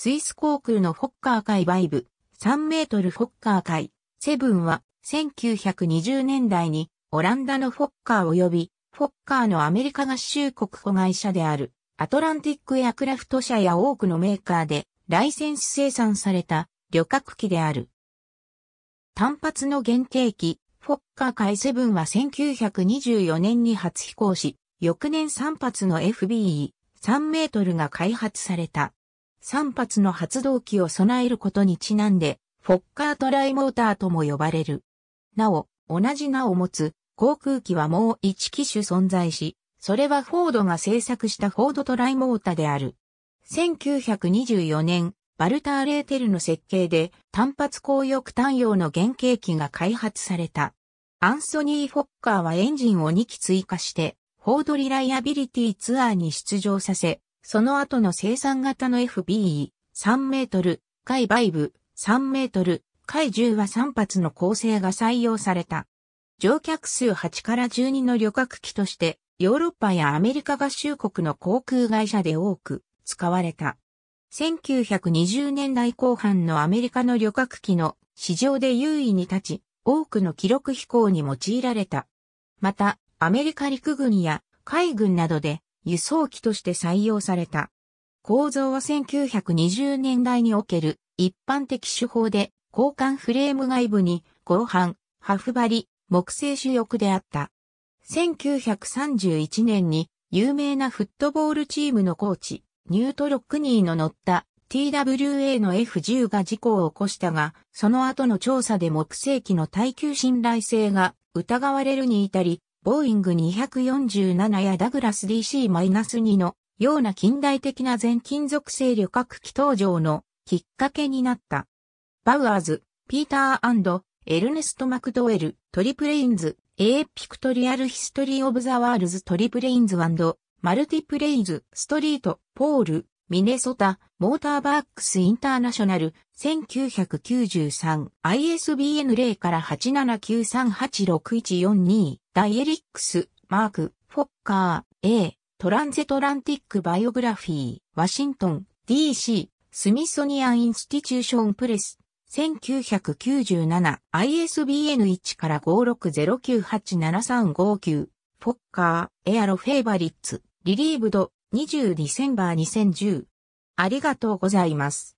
スイス航空のフォッカー界バイブ、3メートルフォッカー界、セブンは、1920年代に、オランダのフォッカー及び、フォッカーのアメリカ合衆国子会社である、アトランティックエアクラフト社や多くのメーカーで、ライセンス生産された、旅客機である。単発の原型機、フォッカー界セブンは1924年に初飛行し、翌年3発の FBE3 メートルが開発された。3発の発動機を備えることにちなんで、フォッカートライモーターとも呼ばれる。なお、同じ名を持つ航空機はもう1機種存在し、それはフォードが製作したフォードトライモーターである。1924年、バルター・レーテルの設計で単発高翼単用の原型機が開発された。アンソニー・フォッカーはエンジンを2機追加して、フォードリライアビリティツアーに出場させ、その後の生産型の FBE、3メートル、回5ブ、3メートル、回10は3発の構成が採用された。乗客数8から12の旅客機として、ヨーロッパやアメリカ合衆国の航空会社で多く使われた。1920年代後半のアメリカの旅客機の市場で優位に立ち、多くの記録飛行に用いられた。また、アメリカ陸軍や海軍などで輸送機として採用された。構造は1920年代における一般的手法で交換フレーム外部に合板、ハフ張り、木製主翼であった。1931年に有名なフットボールチームのコーチ、ニュート・ロックニーの乗った TWA の F10 が事故を起こしたが、その後の調査で木製機の耐久信頼性が疑われるに至り、ボーイング247やダグラス DC-2 のような近代的な全金属製旅客機登場のきっかけになった。バウアーズ、ピーターエルネスト・マクドウェル、トリプレインズ、エーピクトリアル・ヒストリー・オブ・ザ・ワールズ・トリプレインズマルティプレイズ・ストリート、ポール、ミネソタ、モーターバックスインターナショナル、1993、ISBN 0から879386142、ダイエリックス、マーク、フォッカー、A、トランゼトランティックバイオグラフィー、ワシントン、DC、スミソニアン・インスティチューション・プレス、1997、ISBN1 から5 6 0 9 8 7 3 5 9フォッカー、エアロ・フェイバリッツ、リリーブド、20ディセンバー2010。ありがとうございます。